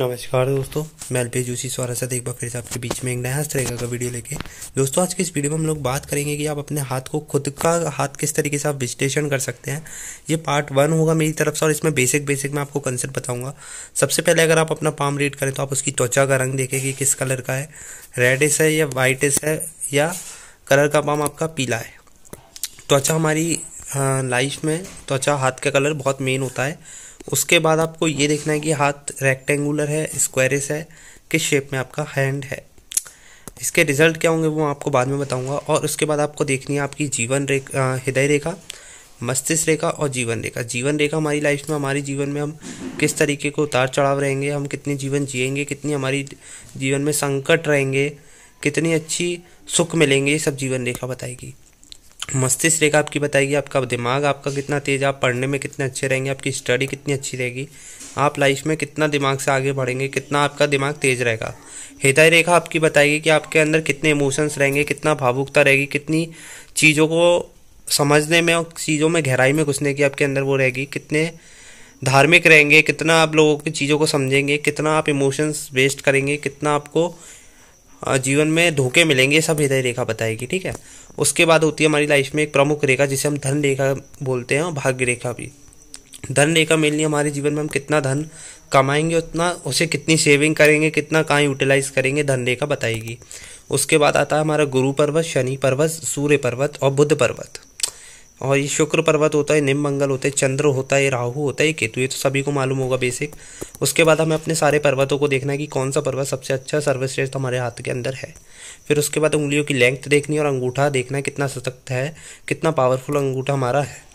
नमस्कार दोस्तों मैं अल्पेश जोशी सौरासत एक बार फिर से आपके बीच में एक नया तरीका का वीडियो लेके दोस्तों आज के इस वीडियो में हम लोग बात करेंगे कि आप अपने हाथ को खुद का हाथ किस तरीके से आप विश्लेषण कर सकते हैं ये पार्ट वन होगा मेरी तरफ से और इसमें बेसिक बेसिक मैं आपको कंसेप्ट बताऊंगा सबसे पहले अगर आप अपना पाम रीड करें तो आप उसकी त्वचा का रंग देखें कि किस कलर का है रेडिस है या वाइटिस है या कलर का पाम आपका पीला है त्वचा हमारी लाइफ में त्वचा हाथ का कलर बहुत मेन होता है उसके बाद आपको ये देखना है कि हाथ रेक्टेंगुलर है स्क्वायरिस है किस शेप में आपका हैंड है इसके रिजल्ट क्या होंगे वो आपको बाद में बताऊंगा और उसके बाद आपको देखनी है आपकी जीवन रेखा हृदय रेखा मस्तिष्क रेखा और जीवन रेखा जीवन रेखा हमारी लाइफ में हमारे जीवन में हम किस तरीके को उतार चढ़ाव रहेंगे हम कितने जीवन जिएंगे कितनी हमारी जीवन में संकट रहेंगे कितनी अच्छी सुख मिलेंगे ये सब जीवन रेखा बताएगी मस्तिष्क रेखा आपकी बताएगी आपका दिमाग आपका कितना तेज़ आप पढ़ने में कितने अच्छे रहेंगे आपकी स्टडी कितनी अच्छी रहेगी आप लाइफ में कितना दिमाग से आगे बढ़ेंगे कितना आपका दिमाग तेज़ रहेगा हृदय रेखा आपकी बताएगी कि आपके अंदर कितने इमोशंस रहेंगे कितना भावुकता रहेगी कितनी चीज़ों को समझने में और चीज़ों में गहराई में घुसने की आपके अंदर वो रहेगी कितने धार्मिक रहेंगे कितना आप लोगों की चीज़ों को समझेंगे कितना आप इमोशंस वेस्ट करेंगे कितना आपको जीवन में धोखे मिलेंगे सब हृदय रेखा बताएगी ठीक है उसके बाद होती है हमारी लाइफ में एक प्रमुख रेखा जिसे हम धन रेखा बोलते हैं और भाग्य रेखा भी धन रेखा मेनली हमारे जीवन में हम कितना धन कमाएंगे उतना उसे कितनी सेविंग करेंगे कितना कहाँ यूटिलाइज करेंगे धन रेखा बताएगी उसके बाद आता है हमारा गुरु पर्वत शनि पर्वत सूर्य पर्वत और बुद्ध पर्वत और ये शुक्र पर्वत होता है निम मंगल होते हैं चंद्र होता है राहु होता है केतु ये तो सभी को मालूम होगा बेसिक उसके बाद हमें अपने सारे पर्वतों को देखना है कि कौन सा पर्वत सबसे अच्छा सर्वश्रेष्ठ हमारे हाथ के अंदर है फिर उसके बाद उंगलियों की लेंथ देखनी और अंगूठा देखना कितना सशक्त है कितना पावरफुल अंगूठा हमारा है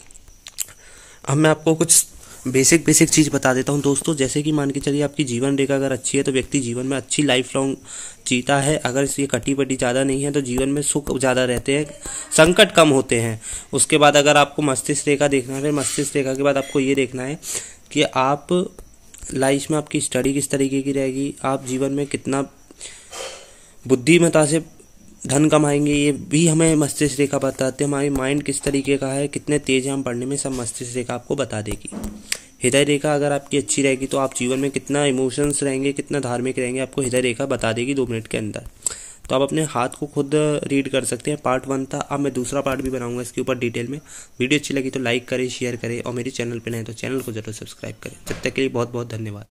अब मैं आपको कुछ बेसिक बेसिक चीज़ बता देता हूँ दोस्तों जैसे कि मान के चलिए आपकी जीवन रेखा अगर अच्छी है तो व्यक्ति जीवन में अच्छी लाइफ लॉन्ग जीता है अगर इसकी कटी बटी ज़्यादा नहीं है तो जीवन में सुख ज़्यादा रहते हैं संकट कम होते हैं उसके बाद अगर आपको मस्तिष्क रेखा देखना है फिर मस्तिष्क रेखा के बाद आपको ये देखना है कि आप लाइफ में आपकी स्टडी किस तरीके की रहेगी आप जीवन में कितना बुद्धिमता से धन कमाएंगे ये भी हमें मस्तिष्क रेखा बताते हैं हमारी माइंड किस तरीके का है कितने तेज है हम पढ़ने में सब मस्तिष्क रेखा आपको बता देगी हृदय रेखा अगर आपकी अच्छी रहेगी तो आप जीवन में कितना इमोशंस रहेंगे कितना धार्मिक रहेंगे आपको हृदय रेखा बता देगी दो मिनट के अंदर तो आप अपने हाथ को खुद रीड कर सकते हैं पार्ट वन था अब मैं दूसरा पार्ट भी बनाऊंगा इसके ऊपर डिटेल में वीडियो अच्छी लगी तो लाइक करें शेयर करें और मेरे चैनल पर नहीं तो चैनल को जरूर सब्सक्राइब करें तब तक के लिए बहुत बहुत धन्यवाद